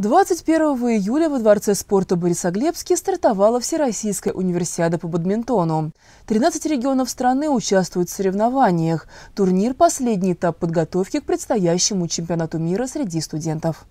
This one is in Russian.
21 июля во Дворце спорта Борисоглебске стартовала Всероссийская универсиада по бадминтону. 13 регионов страны участвуют в соревнованиях. Турнир – последний этап подготовки к предстоящему чемпионату мира среди студентов.